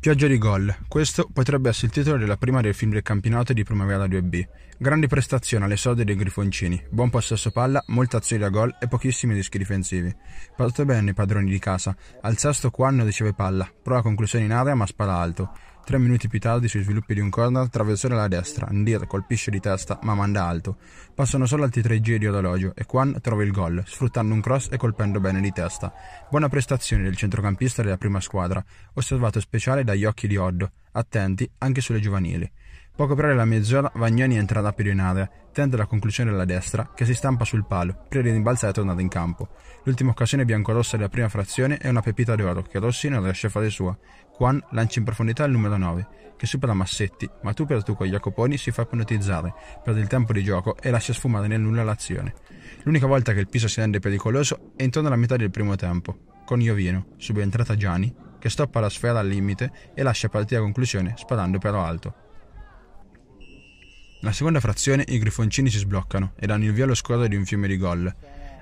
Pioggia di gol. Questo potrebbe essere il titolo della prima del film del campionato di Primavera 2B. Grande prestazione alle soldi dei Grifoncini, buon possesso palla, molte azioni da gol e pochissimi rischi difensivi. Parto bene i padroni di casa. Al sesto Quan riceve palla, prova conclusione in area ma spara alto. Tre minuti più tardi, sui sviluppi di un corner, traversone alla destra, Ndir colpisce di testa ma manda alto. Passano solo altri tre giri ad orologio e Kwan trova il gol, sfruttando un cross e colpendo bene di testa. Buona prestazione del centrocampista della prima squadra, osservato speciale dagli occhi di Oddo, Attenti anche sulle giovanili. Poco prima della mezz'ora Vagnoni entra da più in area, tende la conclusione alla destra, che si stampa sul palo, prima di rimbalzare è tornato in campo. L'ultima occasione biancorossa della prima frazione è una pepita d'oro che Rossi non riesce a fare sua. Juan lancia in profondità il numero 9, che supera Massetti, ma tu per tu con Jacoponi si fa ipnotizzare, perde il tempo di gioco e lascia sfumare nel nulla l'azione. L'unica volta che il piso si rende pericoloso è intorno alla metà del primo tempo, con Iovino, subentrata Gianni, che stoppa la sfera al limite e lascia partire a conclusione sparando però alto. Nella seconda frazione i grifoncini si sbloccano e danno il via allo scorrere di un fiume di gol.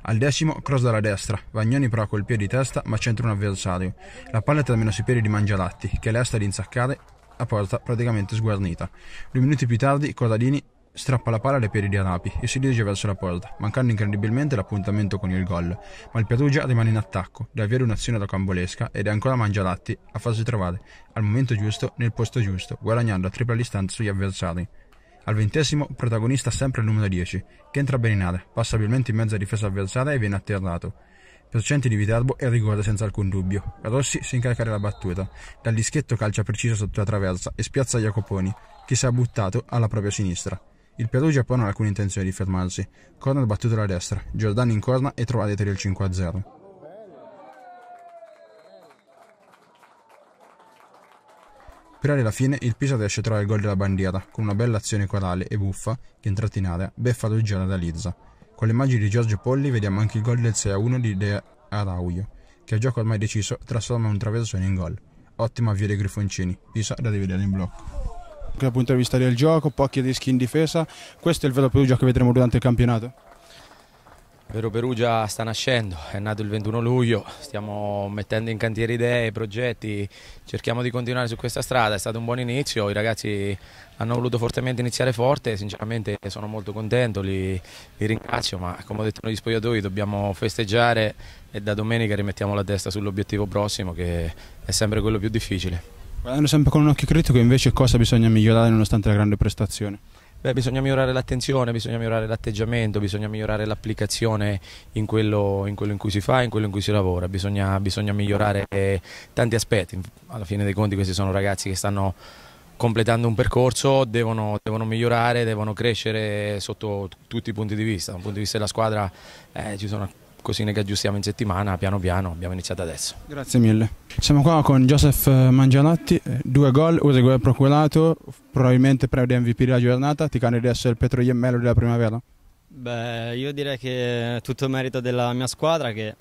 Al decimo, cross dalla destra, Vagnoni prova col piede di testa ma centra un avversario. La palla termina sui piedi di Mangialatti, che lesta ad insaccare a porta praticamente sguarnita. Due minuti più tardi, Corradini Strappa la palla alle piedi di Anapi e si dirige verso la porta, mancando incredibilmente l'appuntamento con il gol. Ma il Perugia rimane in attacco, dà via un'azione cambolesca ed è ancora Mangialatti a farsi trovare, al momento giusto, nel posto giusto, guadagnando a tripla distanza sugli avversari. Al ventesimo, protagonista sempre il numero 10, che entra bene in area, passa abilmente in mezzo alla difesa avversaria e viene atterrato. Percenti di Viterbo e rigore senza alcun dubbio. Rossi si incarica della battuta. Dal dischetto calcia preciso sotto la traversa e spiazza Jacoponi, che si è buttato alla propria sinistra. Il Perù Giappone non ha alcuna intenzione di fermarsi. Corner battuto alla destra, Giordani in corna e trovate rete del 5-0. Per alla fine il Pisa riesce a trovare il gol della bandiera con una bella azione corale e buffa che entrata in area beffa Ruggero realizza. Con le immagini di Giorgio Polli vediamo anche il gol del 6-1 di De Araujo che a gioco ormai deciso trasforma un traversone in gol. Ottima via dei Grifoncini, Pisa da rivedere in blocco che di vista del gioco, pochi dischi in difesa. Questo è il vero Perugia che vedremo durante il campionato. Vero Perugia sta nascendo, è nato il 21 luglio, stiamo mettendo in cantiere idee, progetti, cerchiamo di continuare su questa strada, è stato un buon inizio, i ragazzi hanno voluto fortemente iniziare forte, sinceramente sono molto contento, li, li ringrazio, ma come ho detto negli spogliatoi dobbiamo festeggiare e da domenica rimettiamo la testa sull'obiettivo prossimo che è sempre quello più difficile. Guardando sempre con un occhio critico, invece, cosa bisogna migliorare nonostante la grande prestazione? Beh, bisogna migliorare l'attenzione, bisogna migliorare l'atteggiamento, bisogna migliorare l'applicazione in, in quello, in cui si fa, in quello in cui si lavora, bisogna, bisogna migliorare tanti aspetti. Alla fine dei conti questi sono ragazzi che stanno completando un percorso, devono, devono migliorare, devono crescere sotto tutti i punti di vista. Da un punto di vista della squadra eh, ci sono cosine che aggiustiamo in settimana, piano piano abbiamo iniziato adesso. Grazie mille. Siamo qua con Joseph eh, Mangianatti, eh, due gol, uno gol procurato, probabilmente prevede MVP della giornata, ti candidi di essere il petroiemmello della primavera? Beh, io direi che è tutto il merito della mia squadra che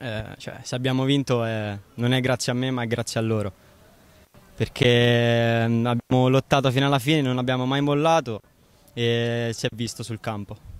eh, cioè, se abbiamo vinto eh, non è grazie a me ma è grazie a loro perché mm, abbiamo lottato fino alla fine, non abbiamo mai mollato e si è visto sul campo.